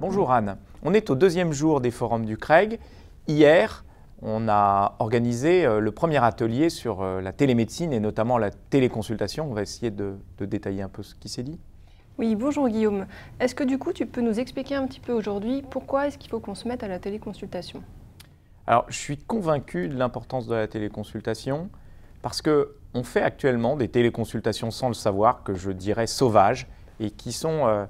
Bonjour Anne. On est au deuxième jour des forums du CREG. Hier, on a organisé euh, le premier atelier sur euh, la télémédecine et notamment la téléconsultation. On va essayer de, détailler un peu ce qui s'est dit. Oui, bonjour Guillaume. Est-ce que du coup tu peux nous expliquer un petit peu aujourd'hui pourquoi est-ce qu'il faut qu'on se mette à la téléconsultation Alors je suis convaincu de l'importance de la téléconsultation parce qu'on fait actuellement des téléconsultations sans le savoir que je dirais sauvages et qui sont... Euh,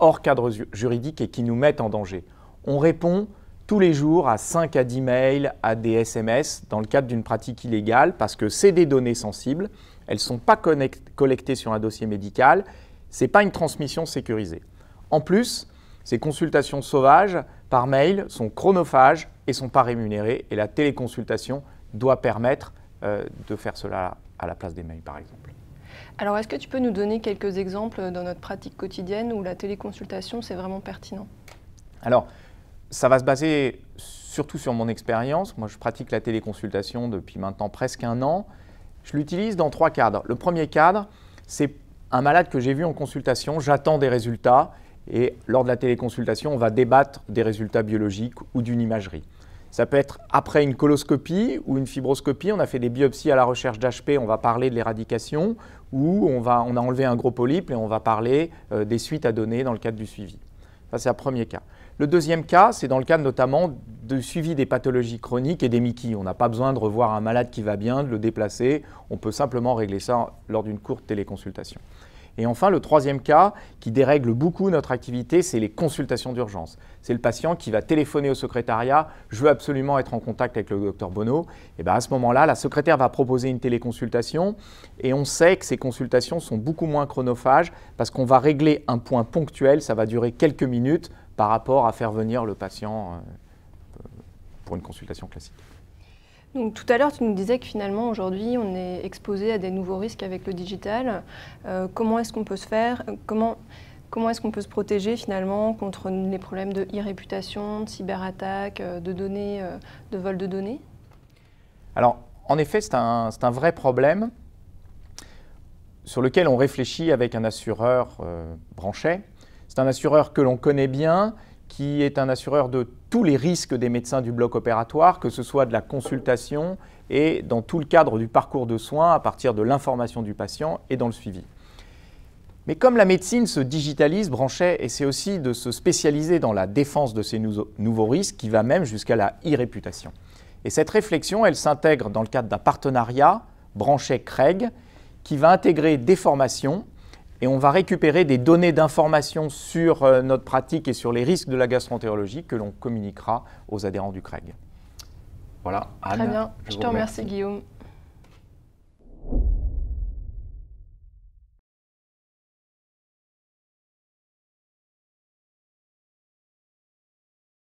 hors cadre juridique et qui nous mettent en danger. On répond tous les jours à 5 à 10 mails, à des SMS dans le cadre d'une pratique illégale parce que c'est des données sensibles, elles ne sont pas collectées sur un dossier médical, ce n'est pas une transmission sécurisée. En plus, ces consultations sauvages par mail sont chronophages et sont pas rémunérées et la téléconsultation doit permettre euh, de faire cela à la place des mails par exemple. Alors, est-ce que tu peux nous donner quelques exemples dans notre pratique quotidienne où la téléconsultation, c'est vraiment pertinent Alors, ça va se baser surtout sur mon expérience. Moi, je pratique la téléconsultation depuis maintenant presque un an. Je l'utilise dans trois cadres. Le premier cadre, c'est un malade que j'ai vu en consultation, j'attends des résultats et lors de la téléconsultation, on va débattre des résultats biologiques ou d'une imagerie. Ça peut être après une coloscopie ou une fibroscopie. On a fait des biopsies à la recherche d'HP, on va parler de l'éradication, ou on, va, on a enlevé un gros polype et on va parler euh, des suites à donner dans le cadre du suivi. Ça, c'est un premier cas. Le deuxième cas, c'est dans le cadre notamment du suivi des pathologies chroniques et des MICI. On n'a pas besoin de revoir un malade qui va bien, de le déplacer. On peut simplement régler ça lors d'une courte téléconsultation. Et enfin, le troisième cas qui dérègle beaucoup notre activité, c'est les consultations d'urgence. C'est le patient qui va téléphoner au secrétariat, je veux absolument être en contact avec le docteur Bono. Et bien à ce moment-là, la secrétaire va proposer une téléconsultation et on sait que ces consultations sont beaucoup moins chronophages parce qu'on va régler un point ponctuel, ça va durer quelques minutes par rapport à faire venir le patient euh, pour une consultation classique tout à l'heure, tu nous disais que finalement, aujourd'hui, on est exposé à des nouveaux risques avec le digital. Euh, comment est-ce qu'on peut se faire euh, comment, est-ce qu'on peut se protéger finalement contre les problèmes de e-réputation, de cyberattaque, euh, de données, de vol de données Alors, en effet, c'est un, vrai problème sur lequel on réfléchit avec un assureur branché. C'est un assureur que l'on connaît bien qui est un assureur de tous les risques des médecins du bloc opératoire, que ce soit de la consultation et dans tout le cadre du parcours de soins à partir de l'information du patient et dans le suivi. Mais comme la médecine se digitalise, Branchet essaie aussi de se spécialiser dans la défense de ces nouveaux risques qui va même jusqu'à la irréputation. Et cette réflexion, elle s'intègre dans le cadre d'un partenariat Branchet-Craig qui va intégrer des formations et on va récupérer des données d'information sur euh, notre pratique et sur les risques de la gastroentérologie que l'on communiquera aux adhérents du CREG. Voilà, Très bien, je te remercie Guillaume.